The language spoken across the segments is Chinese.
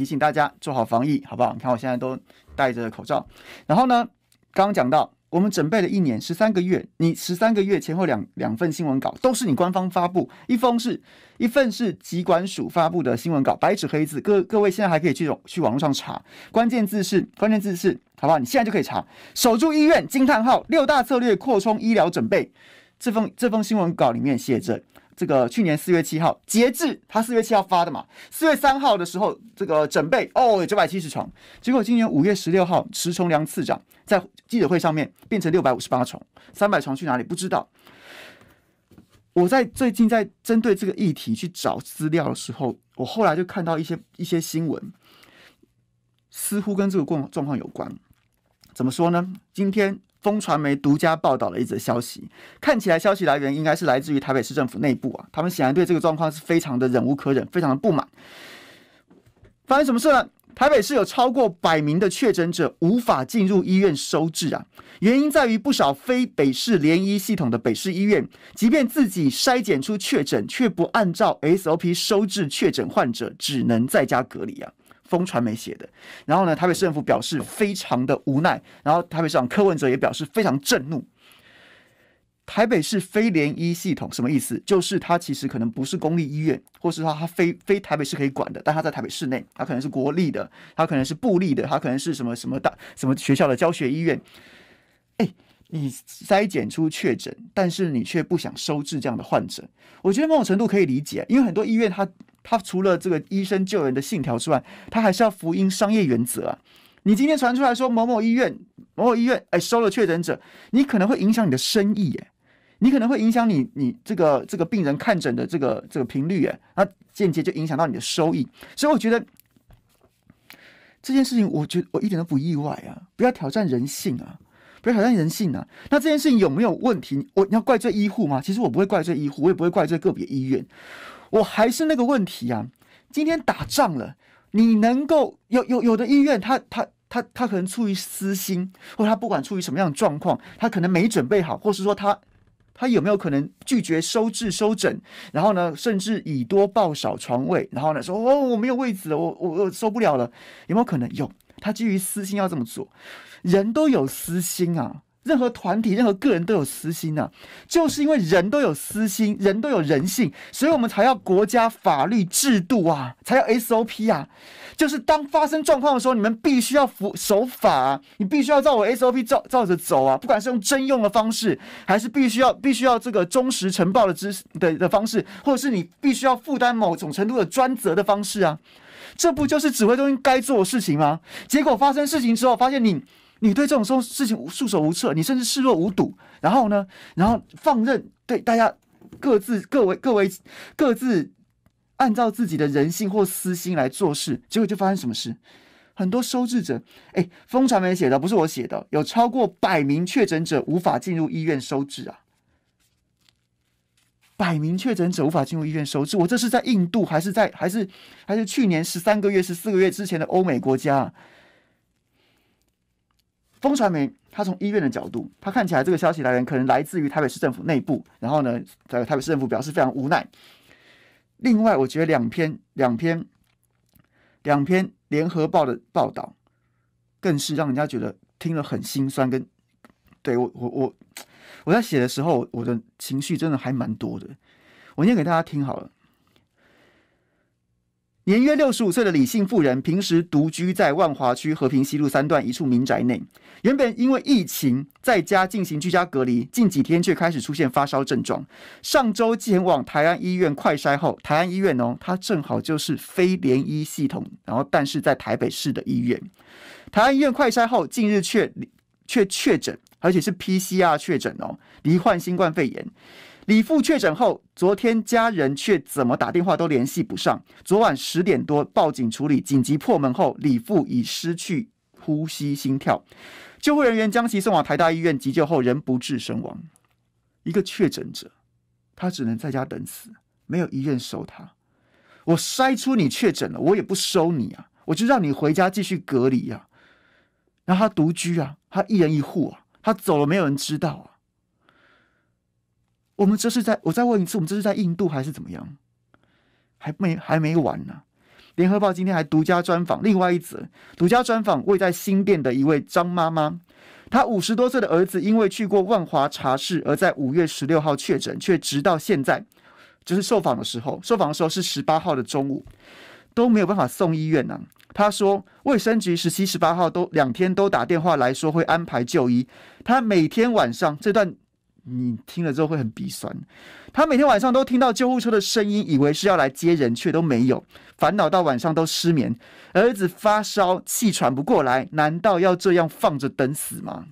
提醒大家做好防疫，好不好？你看我现在都戴着口罩。然后呢，刚刚讲到，我们准备了一年十三个月，你十三个月前后两两份新闻稿都是你官方发布，一封是一份是疾管署发布的新闻稿，白纸黑字。各各位现在还可以去去网络上查，关键字是关键字是，好不好？你现在就可以查，守住医院惊叹号六大策略扩充医疗准备，这封这封新闻稿里面写着。这个去年四月七号，截至他四月七号发的嘛，四月三号的时候，这个准备哦九百七十床，结果今年五月十六号，池崇良次长在记者会上面变成六百五十八床，三百床去哪里不知道。我在最近在针对这个议题去找资料的时候，我后来就看到一些一些新闻，似乎跟这个状状况有关。怎么说呢？今天。风传媒独家报道了一则消息，看起来消息来源应该是来自于台北市政府内部啊，他们显然对这个状况是非常的忍无可忍，非常的不满。发生什么事呢？台北市有超过百名的确诊者无法进入医院收治啊，原因在于不少非北市联医系统的北市医院，即便自己筛检出确诊，却不按照 SOP 收治确诊患者，只能在家隔离啊。风传媒写的，然后呢，台北市政府表示非常的无奈，然后台北市长柯文哲也表示非常震怒。台北市非联医系统什么意思？就是它其实可能不是公立医院，或是说它非非台北市可以管的，但它在台北市内，它可能是国立的，它可能是部立的，它可能是什么什么大什么学校的教学医院。哎，你筛检出确诊，但是你却不想收治这样的患者，我觉得某种程度可以理解，因为很多医院它。他除了这个医生救人的信条之外，他还是要福音商业原则啊！你今天传出来说某某医院、某某医院，哎，收了确诊者，你可能会影响你的生意，耶，你可能会影响你你这个这个病人看诊的这个这个频率，耶，那间接就影响到你的收益。所以我觉得这件事情，我觉得我一点都不意外啊！不要挑战人性啊！不要挑战人性啊！那这件事情有没有问题？我你要怪罪医护吗？其实我不会怪罪医护，我也不会怪罪个别医院。我还是那个问题啊。今天打仗了，你能够有有有的医院，他他他他可能出于私心，或他不管出于什么样的状况，他可能没准备好，或是说他他有没有可能拒绝收治收诊，然后呢，甚至以多报少床位，然后呢，说哦我没有位置，我我我受不了了，有没有可能有？他基于私心要这么做，人都有私心啊。任何团体、任何个人都有私心呐，就是因为人都有私心，人都有人性，所以我们才要国家法律制度啊，才要 SOP 啊。就是当发生状况的时候，你们必须要服守法，你必须要照我 SOP 照照着走啊。不管是用征用的方式，还是必须要必须要这个忠实呈报的知的的方式，或者是你必须要负担某种程度的专责的方式啊，这不就是指挥中心该做的事情吗？结果发生事情之后，发现你。你对这种收事情束手无策，你甚至视若无睹，然后呢？然后放任对大家各自、各位、各位、各自按照自己的人性或私心来做事，结果就发生什么事？很多收治者，哎，封传媒写的不是我写的，有超过百名确诊者无法进入医院收治啊！百名确诊者无法进入医院收治，我这是在印度还是在还是还是去年十三个月、十四个月之前的欧美国家？风传媒，他从医院的角度，他看起来这个消息来源可能来自于台北市政府内部。然后呢，在台北市政府表示非常无奈。另外，我觉得两篇、两篇、两篇联合报的报道，更是让人家觉得听了很心酸。跟对我，我我我在写的时候，我的情绪真的还蛮多的。我念给大家听好了。年约六十五岁的李姓妇人，平时独居在万华区和平西路三段一处民宅内。原本因为疫情在家进行居家隔离，近几天却开始出现发烧症状。上周前往台安医院快筛后，台安医院哦，它正好就是非联医系统，然后但是在台北市的医院。台安医院快筛后，近日却却确诊，而且是 PCR 确诊哦，罹患新冠肺炎。李父确诊后，昨天家人却怎么打电话都联系不上。昨晚十点多报警处理，紧急破门后，李父已失去呼吸心跳，救护人员将其送往台大医院急救后，仍不治身亡。一个确诊者，他只能在家等死，没有医院收他。我筛出你确诊了，我也不收你啊，我就让你回家继续隔离啊。然后他独居啊，他一人一户啊，他走了没有人知道啊。我们这是在，我再问一次，我们这是在印度还是怎么样？还没还没完呢。联合报今天还独家专访另外一则独家专访，位在新店的一位张妈妈，她五十多岁的儿子因为去过万华茶室，而在五月十六号确诊，却直到现在，就是受访的时候，受访的时候是十八号的中午，都没有办法送医院呢。他说，卫生局十七、十八号都两天都打电话来说会安排就医，他每天晚上这段。你听了之后会很鼻酸。他每天晚上都听到救护车的声音，以为是要来接人，却都没有烦恼到晚上都失眠。儿子发烧，气喘不过来，难道要这样放着等死吗？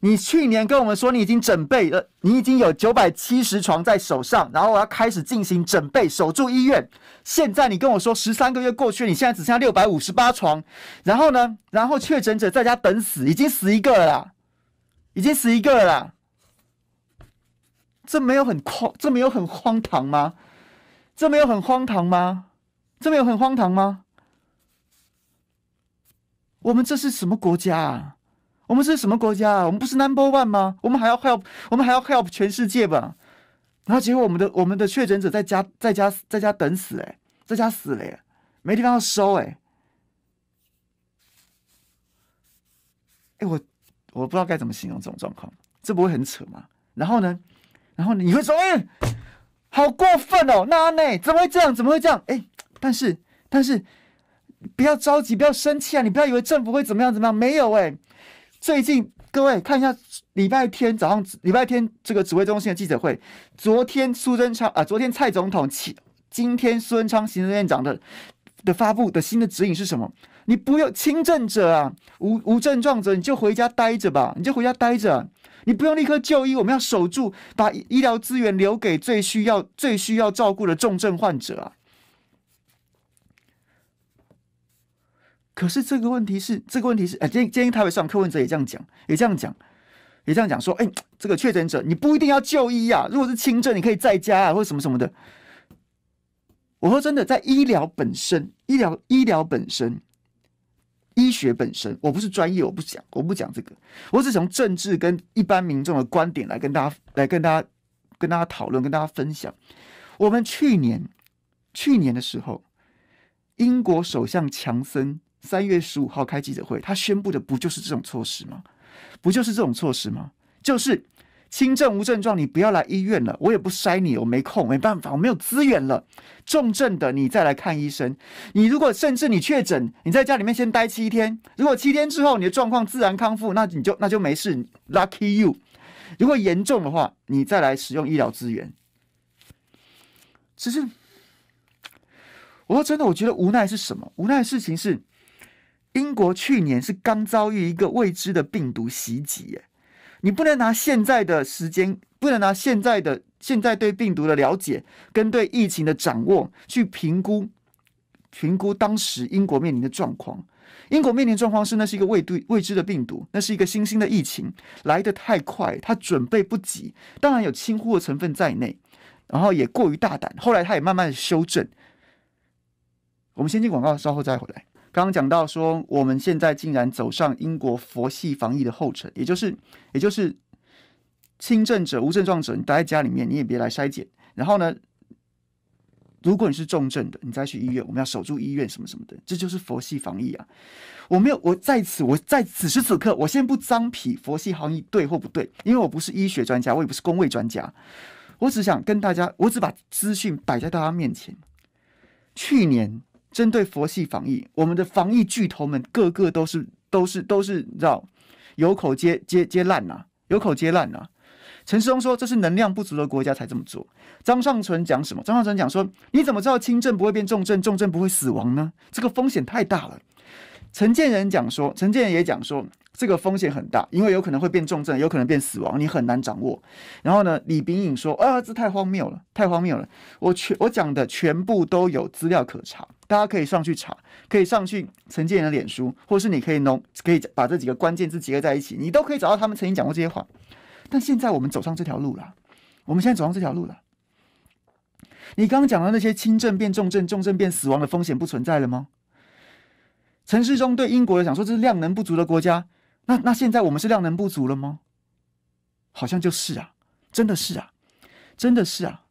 你去年跟我们说你已经准备了，你已经有九百七十床在手上，然后我要开始进行准备，守住医院。现在你跟我说十三个月过去，你现在只剩下六百五十八床，然后呢？然后确诊者在家等死，已经死一个了。已经死一个了，啦，这没有很荒，这没有很荒唐吗？这没有很荒唐吗？这没有很荒唐吗？我们这是什么国家啊？我们是什么国家啊？我们不是 Number One 吗？我们还要 help，我们还要 Help 全世界吧？然后结果我们的我们的确诊者在家在家在家等死哎，在家死了、哎，没地方收哎，哎我。我不知道该怎么形容这种状况，这不会很扯吗？然后呢，然后你会说：“哎，好过分哦！那阿内怎么会这样？怎么会这样？”哎，但是但是，不要着急，不要生气啊！你不要以为政府会怎么样怎么样，没有哎。最近各位看一下礼拜天早上，礼拜天这个指挥中心的记者会，昨天苏贞昌啊，昨天蔡总统，今今天苏贞昌行政院长的的发布的新的指引是什么？你不要轻症者啊，无无症状者，你就回家待着吧，你就回家待着，你不用立刻就医。我们要守住，把医疗资源留给最需要、最需要照顾的重症患者啊。可是这个问题是，这个问题是，哎，今今天台北上长柯文哲也这样讲，也这样讲，也这样讲说，哎，这个确诊者你不一定要就医啊，如果是轻症，你可以在家啊，或什么什么的。我说真的，在医疗本身，医疗医疗本身。医学本身，我不是专业，我不讲，我不讲这个。我只从政治跟一般民众的观点来跟大家来跟大家跟大家讨论，跟大家分享。我们去年去年的时候，英国首相强森三月十五号开记者会，他宣布的不就是这种措施吗？不就是这种措施吗？就是。轻症无症状，你不要来医院了，我也不筛你，我没空，没办法，我没有资源了。重症的你再来看医生。你如果甚至你确诊，你在家里面先待七天。如果七天之后你的状况自然康复，那你就那就没事，lucky you。如果严重的话，你再来使用医疗资源。只是，我说真的，我觉得无奈是什么？无奈的事情是，英国去年是刚遭遇一个未知的病毒袭击，耶。你不能拿现在的时间，不能拿现在的现在对病毒的了解跟对疫情的掌握去评估，评估当时英国面临的状况。英国面临状况是，那是一个未对未知的病毒，那是一个新兴的疫情，来的太快，他准备不及，当然有轻忽的成分在内，然后也过于大胆。后来他也慢慢的修正。我们先进广告，稍后再回来。刚刚讲到说，我们现在竟然走上英国佛系防疫的后尘，也就是，也就是轻症者、无症状者，你待在家里面，你也别来筛检。然后呢，如果你是重症的，你再去医院。我们要守住医院，什么什么的，这就是佛系防疫啊！我没有，我在此，我在此时此刻，我先不脏皮佛系防疫对或不对？因为我不是医学专家，我也不是工位专家，我只想跟大家，我只把资讯摆在大家面前。去年。针对佛系防疫，我们的防疫巨头们个个都是都是都是，你知道，有口皆皆皆烂呐，有口皆烂呐。陈世忠说这是能量不足的国家才这么做。张尚存讲什么？张尚存讲说，你怎么知道轻症不会变重症，重症不会死亡呢？这个风险太大了。陈建仁讲说，陈建仁也讲说，这个风险很大，因为有可能会变重症，有可能变死亡，你很难掌握。然后呢，李炳颖说：“啊，这太荒谬了，太荒谬了！我全我讲的全部都有资料可查，大家可以上去查，可以上去陈建仁的脸书，或是你可以弄，可以把这几个关键字结合在一起，你都可以找到他们曾经讲过这些话。但现在我们走上这条路了，我们现在走上这条路了。你刚刚讲的那些轻症变重症、重症变死亡的风险不存在了吗？”陈世忠对英国讲说：“这是量能不足的国家。”那那现在我们是量能不足了吗？好像就是啊，真的是啊，真的是啊。